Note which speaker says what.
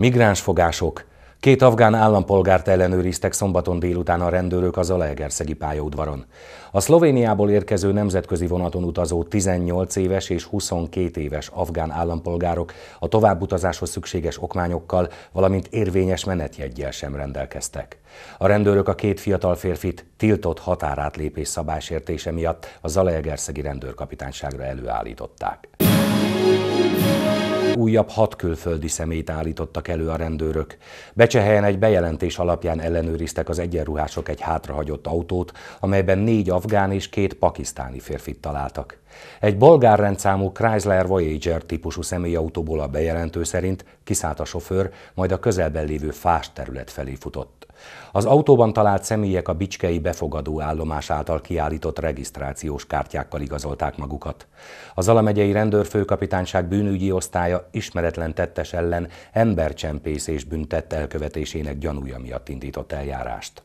Speaker 1: Migránsfogások. Két afgán állampolgárt ellenőriztek szombaton délután a rendőrök az Zalaegerszegi pályaudvaron. A Szlovéniából érkező nemzetközi vonaton utazó 18 éves és 22 éves afgán állampolgárok a továbbutazáshoz szükséges okmányokkal, valamint érvényes menetjeggyel sem rendelkeztek. A rendőrök a két fiatal férfit tiltott határátlépés szabálysértése miatt a Zalaegerszegi rendőrkapitányságra előállították újabb hat külföldi szemét állítottak elő a rendőrök. Becsehelyen egy bejelentés alapján ellenőriztek az egyenruhások egy hátrahagyott autót, amelyben négy afgán és két pakisztáni férfit találtak. Egy bolgár rendszámú Chrysler Voyager típusú személyautóból a bejelentő szerint kiszállt a sofőr, majd a közelben lévő fás terület felé futott. Az autóban talált személyek a Bicskei befogadó állomás által kiállított regisztrációs kártyákkal igazolták magukat. Az Alamegyei Rendőrfőkapitányság bűnügyi osztálya ismeretlen tettes ellen és büntett elkövetésének gyanúja miatt indított eljárást.